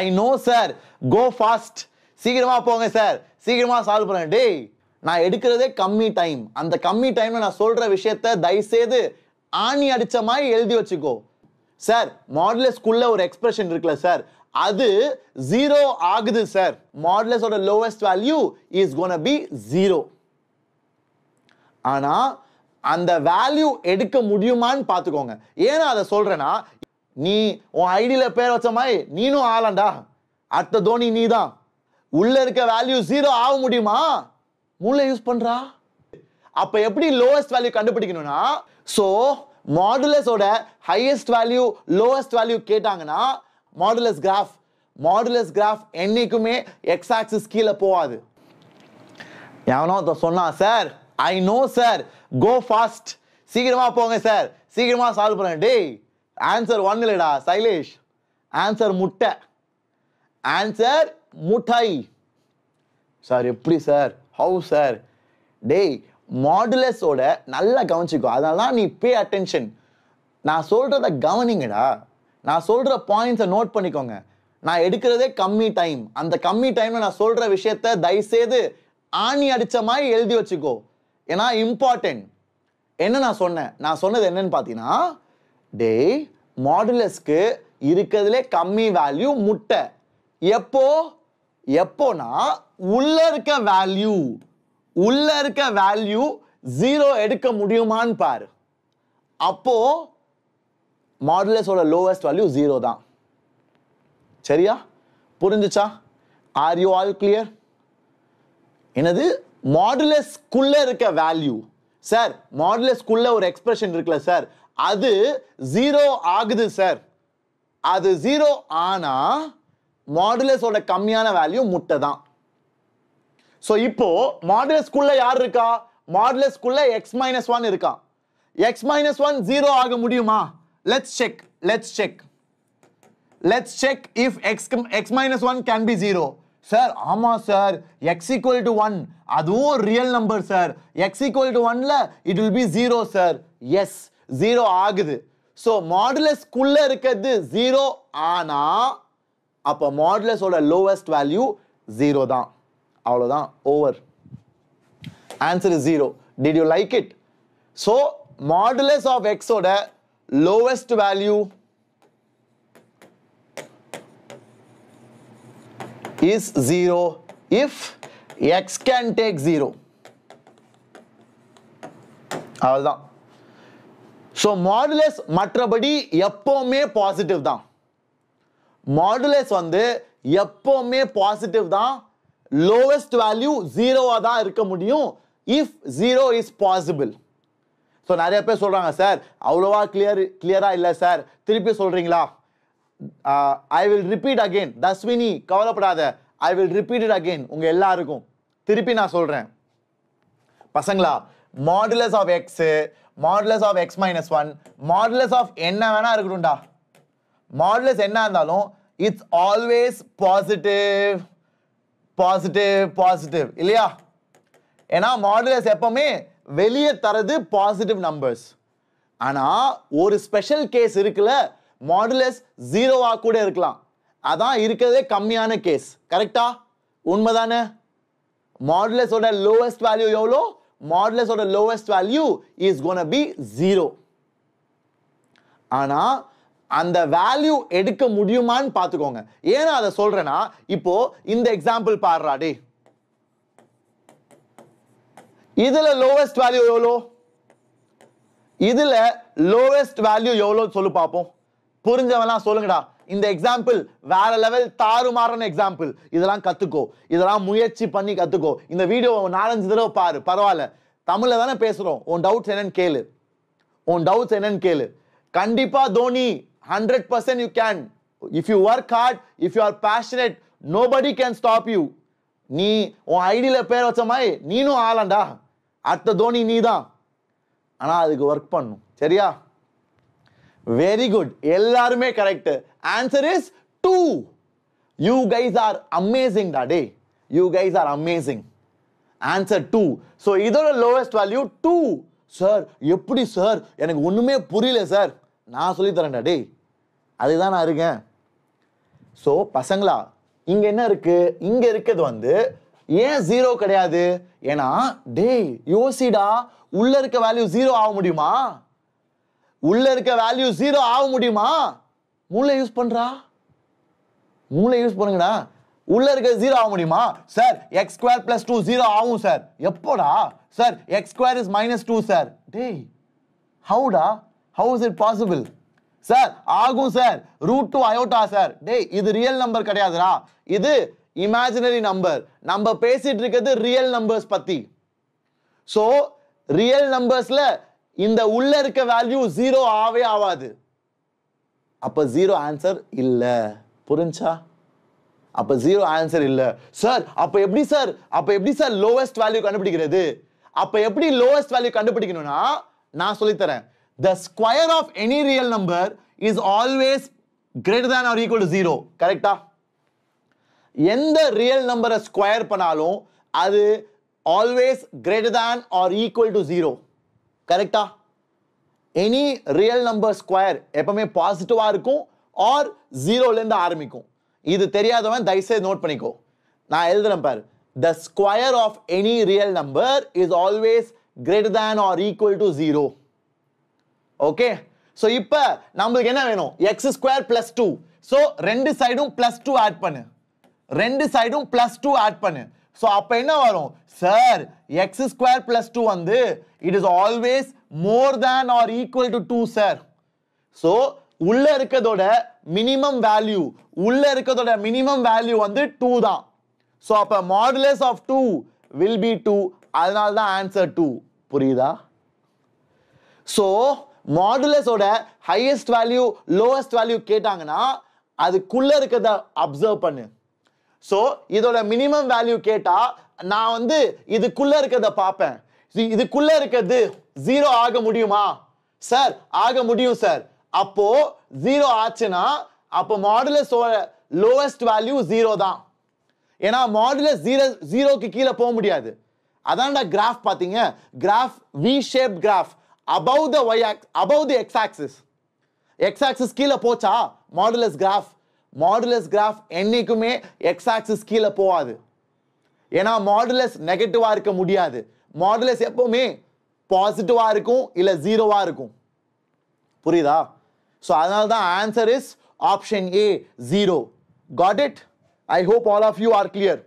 ஐ know sir go fast சீக்கிரமாக போங்க sir சீக்கிரமாக சால்வ் பண்ணேன் டேய் நான் எடுக்கிறதே கம்மி டைம் அந்த கம்மி டைமில் நான் சொல்கிற விஷயத்த தயவுசெய்து ஆணி அடித்த மாதிரி எழுதி வச்சுக்கோ சார் ஸ்கூல்ல ஒரு எக்ஸ்பிரஷன் இருக்குல்ல சார் அது ஜீரோ ஆகுது சார் மாடுலஸோட lowest value is gonna be zero ஆனால் அந்த வேல்யூ எடுக்க முடியுமான்னு பார்த்துக்கோங்க ஏன்னா அதை சொல்கிறேன்னா நீ உன் ஐடியில் பேர் வச்ச மாதிரி நீனும் ஆளண்டா அடுத்த தோனி நீ தான் உள்ளே இருக்க வேல்யூ ஜீரோ ஆக முடியுமா மூளை யூஸ் பண்ணுறா அப்போ எப்படி லோவஸ்ட் வேல்யூ கண்டுபிடிக்கணும்னா ஸோ மாடுலஸோட ஹையஸ்ட் வேல்யூ லோவஸ்ட் வேல்யூ கேட்டாங்கன்னா மாடுலஸ் கிராஃப் மாடுலஸ் கிராஃப் என்றைக்குமே எக்ஸ் கீழே போகாது எவனோ சொன்னான் sir I know sir go fast சீக்கிரமாக போங்க சார் சீக்கிரமாக சால்வ் பண்ணுங்க டேய் ஆன்சர் ஒன் இல்லைடா சைலேஷ் ஆன்சர் முட்டை ஆன்சர் முட்டாய் சார் எப்படி சார் ஹவு சார் டேய் மாடுலஸோட நல்லா கவனிச்சிக்கோ அதனால தான் நீ பே அட்டென்ஷன் நான் சொல்கிறத கவனிங்கடா நான் சொல்கிற பாயிண்ட்ஸை நோட் பண்ணிக்கோங்க நான் எடுக்கிறதே கம்மி டைம் அந்த கம்மி டைமில் நான் சொல்கிற விஷயத்த தயவுசெய்து ஆணி அடித்த மாதிரி எழுதி வச்சுக்கோ ஏன்னா இம்பார்ட்டன்ட் என்ன நான் சொன்னேன் நான் சொன்னது என்னன்னு பார்த்தீங்கன்னா டேய் மாடுலஸ்க்கு இருக்கிறதுலே கம்மி வேல்யூ முட்டை எப்போ எப்போனா உள்ள இருக்க வேல்யூ உள்ள இருக்க வேல்யூ ஜீரோ எடுக்க முடியுமான்னு பாரு அப்போ மாடுலஸோட லோவஸ்ட் வேல்யூ ஜீரோ தான் சரியா புரிஞ்சுச்சா ஆர் யூ ஆல் கிளியர் எனது மாடுலஸ்குள்ள இருக்க வேல்யூ சார் மாடுலஸ்குள்ள ஒரு எக்ஸ்பிரஷன் இருக்குல்ல சார் அது ஜீரோ ஆகுது சார் அது ஜீரோ ஆனால் மாடுலஸோட கம்மியான வேல்யூ முட்டை தான் ஸோ இப்போ மாடுலஸ்குள்ள யார் இருக்கா மாடுலஸ்குள்ள எக்ஸ் மைனஸ் ஒன் இருக்கா எக்ஸ் மைனஸ் ஒன் ஜீரோ ஆக முடியுமா let's check let's check let's check if x x minus one can be zero sir ஆமாம் sir x equal to one அதுவும் real number sir x equal to ஒன்ல it will be zero sir yes zero ஆகுது so மாடுலஸ்குள்ளே இருக்கிறது zero ஆனால் அப்போ மாடுலஸோட lowest value zero தான் அவ்வளோதான் over answer is zero did you like it so modulus of எக்ஸோட lowest value is 0 if x can take 0 அவ்வளோதான் ஸோ மாடுலஸ் மற்றபடி எப்போவுமே பாசிட்டிவ் தான் மாடுலஸ் வந்து எப்போவுமே பாசிட்டிவ் தான் லோவஸ்ட் வேல்யூ ஜீரோவாக தான் இருக்க முடியும் if zero is possible so நிறைய பேர் சொல்கிறாங்க சார் அவ்வளோவா கிளியர் கிளியராக இல்லை சார் திருப்பி சொல்கிறீங்களா I will repeat again Thasvini கவலைப்படாத I will repeat it again உங்கள் எல்லாருக்கும் திருப்பி நான் சொல்கிறேன் பசங்களா modulus of x modulus of x minus one modulus of என்ன வேணா இருக்கட்டும்டா மாடுலஸ் என்ன இருந்தாலும் it's always positive positive positive இல்லையா ஏன்னா மாடுலஸ் எப்பவுமே வெளியே தரது பாசிட்டிவ் நம்பர்ஸ் ஆனால் ஒரு ஸ்பெஷல் கேஸ் இருக்குல்ல மாடுலஸ் ஜீரோவாக கூட இருக்கலாம் அதான் இருக்கிறதே கம்மியான கேஸ் கரெக்டா உண்மைதானே மாடுலஸோட லோவஸ்ட் வேல்யூ எவ்வளோ மாடுலஸ் ஓட lowest value is gonna be zero ஆனா அந்த வேல்யூ எடுக்க முடியுமான்னு பார்த்துக்கோங்க ஏன்னா அதை சொல்கிறேன்னா இப்போ இந்த எக்ஸாம்பிள் பாடுறா டே இதில் லோவஸ்ட் வேல்யூ எவ்வளோ இதில் லோவஸ்ட் வேல்யூ எவ்வளோ சொல்லு பார்ப்போம் புரிஞ்சவெல்லாம் சொல்லுங்கடா இந்த எக்ஸாம்பிள் வேற லெவல் தாறுமாறான எக்ஸாம்பிள் இதெல்லாம் கற்றுக்கோ இதெல்லாம் முயற்சி பண்ணி கற்றுக்கோ இந்த வீடியோ நாலஞ்சு தடவை பாரு பரவாயில்ல தமிழில் தானே பேசுகிறோம் உன் டவுட்ஸ் என்னன்னு கேளு உன் டவுட்ஸ் என்னன்னு கேளு கண்டிப்பாக Dhoni hundred percent you can if you work hard if you are passionate nobody can stop you நீ உன் ஐடியில் பேர் வச்ச மாதிரி நீனும் ஆளாண்டா அடுத்த தோனி நீ தான் ஆனால் அதுக்கு ஒர்க் பண்ணும் சரியா வெரி குட் எல்லாருமே correct answer is two you guys are amazing டா டே you guys are amazing answer two so இதோட லோவஸ்ட் வேல்யூ டூ சார் எப்படி சார் எனக்கு ஒன்றுமே புரியல சார் நான் தரேன் டே அதுதான் நான் இருக்கேன் ஸோ பசங்களா இங்கே என்ன இருக்குது இங்கே இருக்கிறது வந்து ஏன் ஜீரோ கிடையாது ஏன்னா டேய் யோசிடா உள்ளே இருக்க வேல்யூ ஜீரோ ஆக முடியுமா உள்ள இருக்க வேல்யூ ஜீரோ ஆக முடியுமா மூளை யூஸ் பண்றா மூளை யூஸ் பண்ணுங்கடா உள்ள இருக்க ஜீரோ ஆக முடியுமா sir x square two zero ஆகும் சார் எப்போடா sir x square is minus two sir டேய் ஹவுடா how is it possible sir ஆகும் sir root two iota sir டேய் இது ரியல் நம்பர் கிடையாதுடா இது இமேஜினரி நம்பர் நம்ம பேசிட்டு இருக்கிறது ரியல் நம்பர்ஸ் பத்தி ஸோ ரியல் நம்பர்ஸ்ல இந்த உள்ள இருக்க வேல்யூ ஜீரோ ஆவே ஆகாது அப்ப ஜீரோ ஆன்சர் இல்ல புரிஞ்சா அப்ப ஜீரோ ஆன்சர் இல்ல சார் அப்ப எப்படி சார் அப்ப எப்படி சார் லோவஸ்ட் வேல்யூ கண்டுபிடிக்கிறது அப்ப எப்படி லோவஸ்ட் வேல்யூ கண்டுபிடிக்கணும்னா நான் சொல்லித்தரேன் the square of any real number is always greater than or equal to zero கரெக்டா எந்த ரியல் நம்பரை ஸ்கொயர் பண்ணாலும் அது always greater than or equal to zero கரெக்டா எனி ரியல் நம்பர் ஸ்கொயர் எப்பவுமே பாசிட்டிவாக இருக்கும் ஆர் ஜீரோலேருந்து ஆரம்பிக்கும் இது தெரியாதவன் தயவுசெய்து நோட் பண்ணிக்கோ நான் எழுதுறேன் பாரு the square of any real number is always greater than or equal to zero okay so இப்போ நம்மளுக்கு என்ன வேணும் x square plus two so ரெண்டு சைடும் பிளஸ் டூ ஆட் பண்ணு ரெண்டு சைடும் பிளஸ் டூ ஆட் பண்ணு ஸோ அப்போ என்ன வரும் sir x square plus two வந்து it is always more than or equal to two sir so உள்ள இருக்கிறதோட மினிமம் வேல்யூ உள்ள இருக்கிறதோட மினிமம் வேல்யூ வந்து டூ தான் ஸோ அப்போ modulus of two will be two அதனால தான் ஆன்சர் டூ புரியுதா ஸோ மாடுலஸோட ஹையஸ்ட் வேல்யூ லோவஸ்ட் வேல்யூ கேட்டாங்கன்னா அதுக்குள்ளே இருக்கிறத அப்சர்வ் பண்ணு ஸோ இதோட மினிமம் வேல்யூ கேட்டால் நான் வந்து இதுக்குள்ளே இருக்கிறத பார்ப்பேன் இதுக்குள்ளே இருக்கிறது ஜீரோ ஆக முடியுமா சார் ஆக முடியும் சார் அப்போ ஜீரோ ஆச்சுன்னா அப்போ மாடுலஸோட லோவஸ்ட் வேல்யூ ஜீரோ தான் ஏன்னா மாடுலஸ் ஜீரோ ஜீரோக்கு கீழே போக முடியாது அதான்டா கிராஃப் பார்த்தீங்க graph V shape graph above the y above the x axis x axis கீழே போச்சா மாடுலஸ் கிராஃப் மாடுலஸ் கிராஃப் என்றைக்குமே எக்ஸ் கீழே போகாது ஏன்னா மாடுலஸ் நெகட்டிவாக இருக்க முடியாது மாடுலஸ் எப்போவுமே பாசிட்டிவாக இருக்கும் இல்லை ஜீரோவாக இருக்கும் புரியுதா ஸோ அதனால தான் answer is option A zero got it I hope all of you are clear